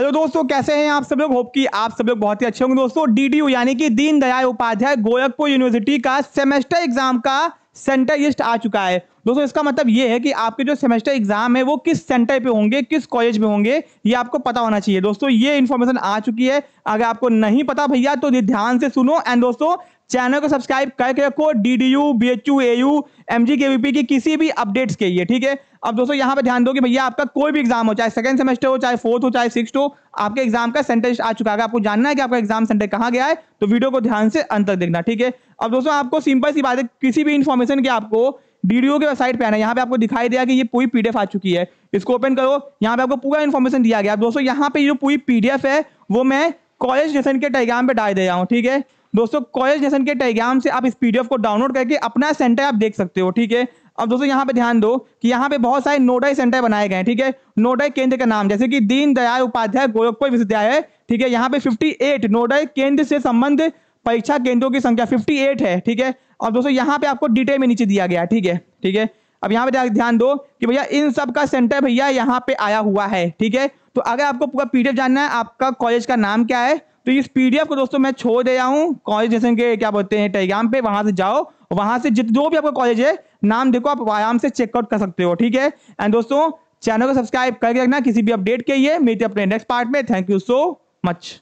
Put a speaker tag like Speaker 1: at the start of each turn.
Speaker 1: hello दोस्तों कैसे हैं आप सब लोग होप कि आप सब लोग बहुत ही अच्छे होंगे दोस्तों डीडीयू यानी कि दीनदयाल उपाध्याय गोरखपुर यूनिवर्सिटी का सेमेस्टर एग्जाम का सेंटर लिस्ट आ चुका है दोस्तों इसका मतलब ये है कि आपके जो सेमेस्टर एग्जाम है वो किस सेंटर पे होंगे किस कॉलेज में होंगे ये आपको पता होना चाहिए दोस्तों ये इन्फॉर्मेशन आ चुकी है अगर आपको नहीं पता भैया तो ध्यान से सुनो एंड दोस्तों चैनल को सब्सक्राइब करके रखो D D U B H U A U M G K V P की किसी भी अपडेट्स के लिए ठीक है अब दोस्तों यहाँ पे ध्यान दो कि भैया आपका कोई भी एग्जाम हो चाहे सेकंड सेमेस्टर हो चाहे फोर्थ हो चाहे सिक्स हो आपके एग्जाम का सेंटर आ चुका है आपको जानना है कि आपका एग्जाम सेंटर कहाँ गया है तो वीडियो को ध्यान से अंत तक देखना ठीक है अब दोस्तों आपको सिंपल सी बात है किसी भी इन्फॉर्मेशन की आपको डीडीओ के वेबसाइट पे आना यहाँ पे आपको दिखाई दिया कि ये पूरी पीडीएफ आ चुकी है इसको ओपन करो यहाँ पे आपको पूरा इन्फॉर्मेशन दिया गया दोस्तों यहाँ पे जो पूरी पीडीएफ है वो मैं कॉलेज सेशन के टेलीग्राम पे डाल दे रहा हूँ ठीक है दोस्तों कॉलेज नेशन के टेलीग्राम से आप इस पीडीएफ को डाउनलोड करके अपना सेंटर आप देख सकते हो ठीक है अब दोस्तों यहाँ पे ध्यान दो कि यहाँ पे बहुत सारे नोडल सेंटर बनाए गए हैं ठीक है नोडल केंद्र का नाम जैसे कि दीन दयाल उपाध्याय गोरखपुर विश्वविद्यालय ठीक है यहाँ पे 58 नोडल केंद्र से संबंध परीक्षा केंद्रों की संख्या 58 है ठीक है अब दोस्तों यहाँ पे आपको डिटेल में नीचे दिया गया ठीक है ठीक है अब यहाँ पे ध्यान दो कि भैया इन सब का सेंटर भैया यहाँ पे आया हुआ है ठीक है तो अगर आपको पूरा पीडीएफ जानना है आपका कॉलेज का नाम क्या है तो इस पीडीएफ को दोस्तों मैं छोड़ दे हूँ कॉलेज के क्या बोलते हैं टेलीग्राम पे वहां से जाओ वहां से जित जो भी आपका कॉलेज है नाम देखो आप आराम से चेकआउट कर सकते हो ठीक है एंड दोस्तों चैनल को सब्सक्राइब करके रखना किसी भी अपडेट के लिए मिलते अपने नेक्स्ट पार्ट में थैंक यू सो मच